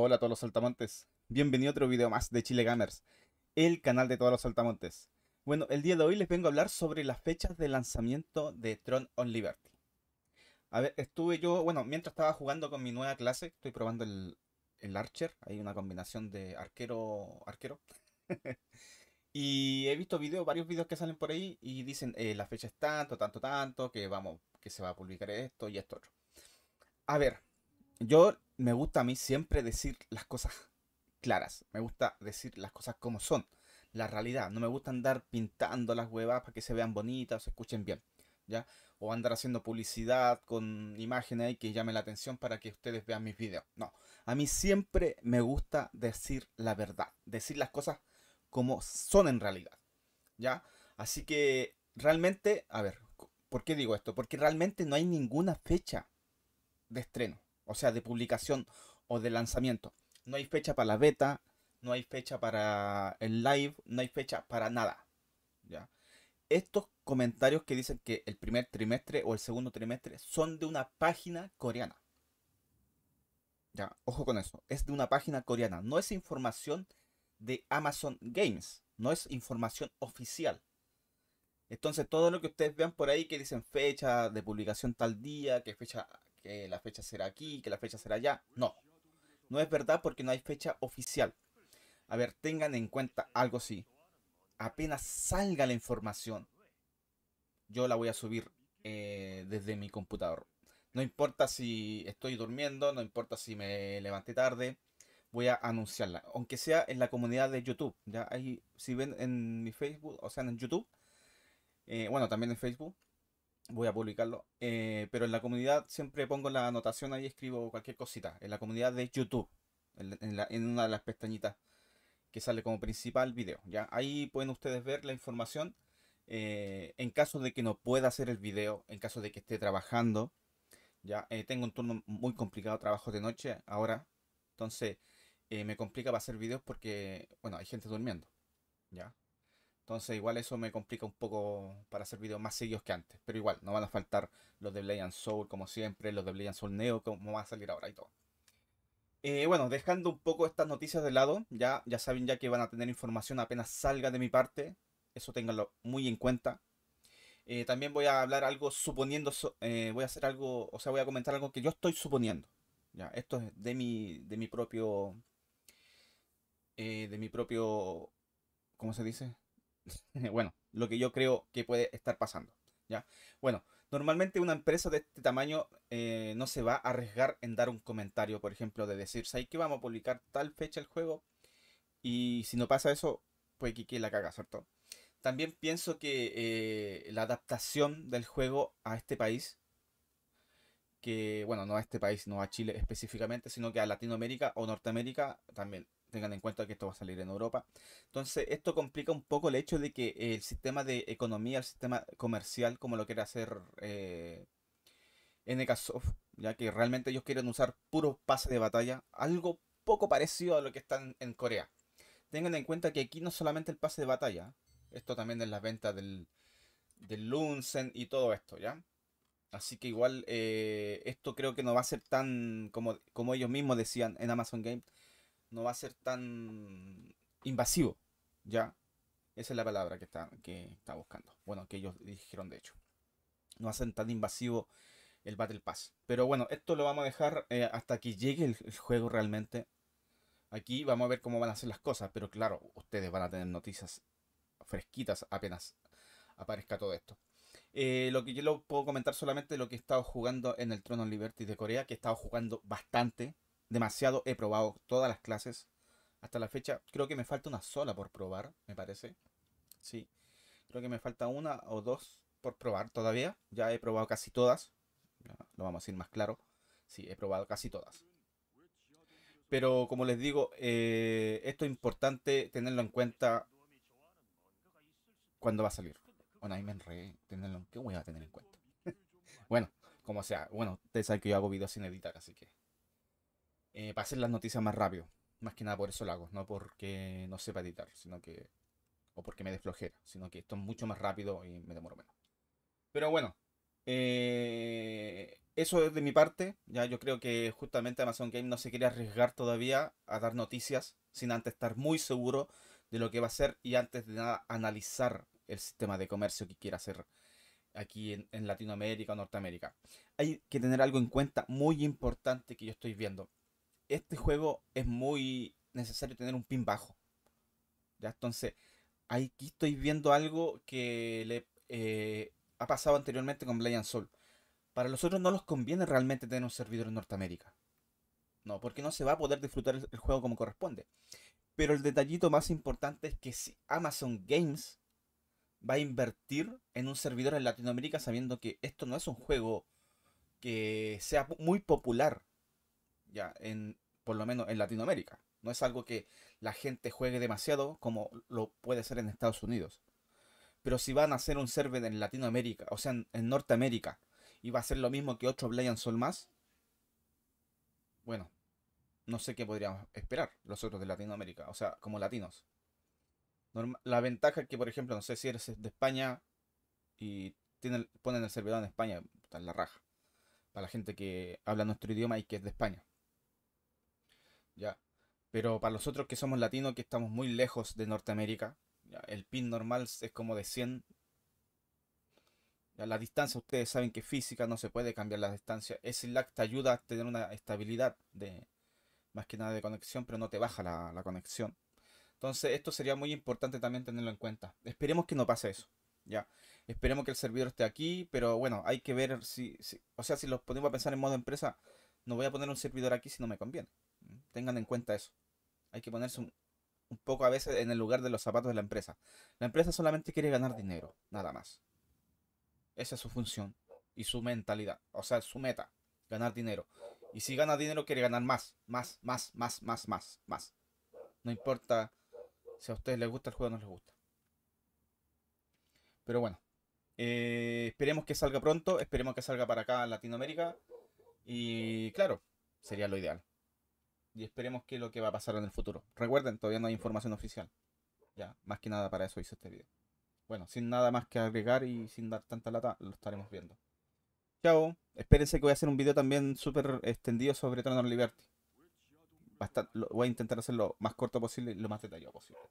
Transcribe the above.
Hola a todos los saltamontes. Bienvenido a otro video más de Chile Gamers, el canal de todos los saltamontes. Bueno, el día de hoy les vengo a hablar sobre las fechas de lanzamiento de Tron on Liberty. A ver, estuve yo, bueno, mientras estaba jugando con mi nueva clase, estoy probando el, Archer, hay una combinación de arquero, arquero. y he visto videos, varios videos que salen por ahí y dicen eh, la fecha es tanto, tanto, tanto, que vamos, que se va a publicar esto y esto otro. A ver, yo me gusta a mí siempre decir las cosas claras. Me gusta decir las cosas como son. La realidad. No me gusta andar pintando las huevas para que se vean bonitas o se escuchen bien. ¿Ya? O andar haciendo publicidad con imágenes ahí que llamen la atención para que ustedes vean mis videos. No. A mí siempre me gusta decir la verdad. Decir las cosas como son en realidad. ¿Ya? Así que realmente, a ver, ¿por qué digo esto? Porque realmente no hay ninguna fecha de estreno o sea, de publicación o de lanzamiento. No hay fecha para la beta, no hay fecha para el live, no hay fecha para nada. ¿ya? Estos comentarios que dicen que el primer trimestre o el segundo trimestre son de una página coreana. Ya, ojo con eso, es de una página coreana, no es información de Amazon Games, no es información oficial. Entonces, todo lo que ustedes vean por ahí que dicen fecha de publicación tal día, que fecha que la fecha será aquí, que la fecha será allá. No, no es verdad porque no hay fecha oficial. A ver, tengan en cuenta algo así. Apenas salga la información, yo la voy a subir eh, desde mi computador. No importa si estoy durmiendo, no importa si me levanté tarde, voy a anunciarla. Aunque sea en la comunidad de YouTube. Ya ahí, si ven en mi Facebook, o sea, en YouTube. Eh, bueno, también en Facebook voy a publicarlo. Eh, pero en la comunidad siempre pongo la anotación ahí, escribo cualquier cosita. En la comunidad de YouTube, en, una de las pestañitas que sale como principal video. ¿ya? Ahí pueden ustedes ver la información. Eh, en caso de que no pueda hacer el video, en caso de que esté trabajando, ya eh, tengo un turno muy complicado, trabajo de noche ahora. Entonces me complica para hacer videos porque, bueno, hay gente durmiendo. ¿Ya? Entonces igual eso me complica un poco para hacer videos más seguidos que antes. Pero igual, no van a faltar los de Blade and Soul como siempre, los de Blade and Soul Neo como va a salir ahora y todo. Eh, bueno, dejando un poco estas noticias de lado, ya, ya saben ya que van a tener información apenas salga de mi parte. Eso ténganlo muy en cuenta. Eh, también voy a hablar algo suponiendo, eh, voy a hacer algo, o sea, voy a comentar algo que yo estoy suponiendo. Ya, esto es de mi, de mi propio, de mi propio, ¿cómo se dice? bueno, lo que yo creo que puede estar pasando. ¿ya? Bueno, normalmente una empresa de este tamaño eh, no se va a arriesgar en dar un comentario, por ejemplo, de decir, ¿sabes que vamos a publicar tal fecha el juego? Y si no pasa eso, pues que la caga, ¿cierto? También pienso que eh, la adaptación del juego a este país, que bueno, no a este país, no a Chile específicamente, sino que a Latinoamérica o Norteamérica también tengan en cuenta que esto va a salir en Europa. Entonces, esto complica un poco el hecho de que el sistema de economía, el sistema comercial, como lo quiere hacer eh, NKSoft, ya que realmente ellos quieren usar puros pases de batalla, algo poco parecido a lo que están en Corea. Tengan en cuenta que aquí no solamente el pase de batalla, esto también es la venta del, del Lunsen y todo esto, ¿ya? Así que igual eh, esto creo que no va a ser tan como, como ellos mismos decían en Amazon Game no va a ser tan invasivo, ¿ya? Esa es la palabra que está, que está buscando. Bueno, que ellos dijeron de hecho. No hacen tan invasivo el Battle Pass. Pero bueno, esto lo vamos a dejar eh, hasta que llegue el, juego realmente. Aquí vamos a ver cómo van a ser las cosas, pero claro, ustedes van a tener noticias fresquitas apenas aparezca todo esto. Eh, lo que yo lo puedo comentar solamente lo que he estado jugando en el Trono Liberty de Corea, que he estado jugando bastante, demasiado. He probado todas las clases hasta la fecha. Creo que me falta una sola por probar, me parece. Sí. Creo que me falta una o dos por probar todavía. Ya he probado casi todas. Lo vamos a decir más claro. Sí, he probado casi todas. Pero como les digo, eh, esto es importante tenerlo en cuenta cuando va a salir. Bueno, ahí me ¿Qué voy a tener en cuenta? bueno, como sea. Bueno, ustedes saben que yo hago videos sin editar, así que eh, para hacer las noticias más rápido. Más que nada por eso lo hago, no porque no sepa editar, sino que. o porque me desflojera, sino que esto es mucho más rápido y me demoro menos. Pero bueno, eh, eso es de mi parte. Ya yo creo que justamente Amazon Game no se quiere arriesgar todavía a dar noticias sin antes estar muy seguro de lo que va a hacer y antes de nada analizar el sistema de comercio que quiera hacer aquí en Latinoamérica o Norteamérica. Hay que tener algo en cuenta muy importante que yo estoy viendo este juego es muy necesario tener un pin bajo. ¿ya? Entonces, aquí estoy viendo algo que le eh, ha pasado anteriormente con Blade Soul. Para los otros no los conviene realmente tener un servidor en Norteamérica. No, porque no se va a poder disfrutar el juego como corresponde. Pero el detallito más importante es que si Amazon Games va a invertir en un servidor en Latinoamérica sabiendo que esto no es un juego que sea muy popular ya, en, por lo menos en Latinoamérica. No es algo que la gente juegue demasiado como lo puede ser en Estados Unidos. Pero si van a hacer un server en Latinoamérica, o sea, en, Norteamérica, y va a ser lo mismo que otro Blade sol más, bueno, no sé qué podríamos esperar los otros de Latinoamérica, o sea, como latinos. la ventaja es que, por ejemplo, no sé si eres de España y ponen el servidor en España, está en la raja. Para la gente que habla nuestro idioma y que es de España. ¿ya? Pero para los nosotros que somos latinos, que estamos muy lejos de Norteamérica, el pin normal es como de 100. La distancia, ustedes saben que física no se puede cambiar la distancia. Ese lag te ayuda a tener una estabilidad de más que nada de conexión, pero no te baja la, conexión. Entonces, esto sería muy importante también tenerlo en cuenta. Esperemos que no pase eso. Ya. Esperemos que el servidor esté aquí, pero bueno, hay que ver si, si o sea, si los ponemos a pensar en modo empresa, no voy a poner un servidor aquí si no me conviene. Tengan en cuenta eso. Hay que ponerse un, poco a veces en el lugar de los zapatos de la empresa. La empresa solamente quiere ganar dinero, nada más. Esa es su función y su mentalidad, o sea, su meta, ganar dinero. Y si gana dinero, quiere ganar más, más, más, más, más, más, más. No importa si a ustedes les gusta el juego o no les gusta. Pero bueno, eh, esperemos que salga pronto, esperemos que salga para acá en Latinoamérica. Y claro, sería lo ideal y esperemos que lo que va a pasar en el futuro. Recuerden, todavía no hay información oficial. Ya, más que nada para eso hice este video. Bueno, sin nada más que agregar y sin dar tanta lata, lo estaremos viendo. Chao, espérense que voy a hacer un video también súper extendido sobre Tron Liberty. voy a intentar hacerlo lo más corto posible y lo más detallado posible.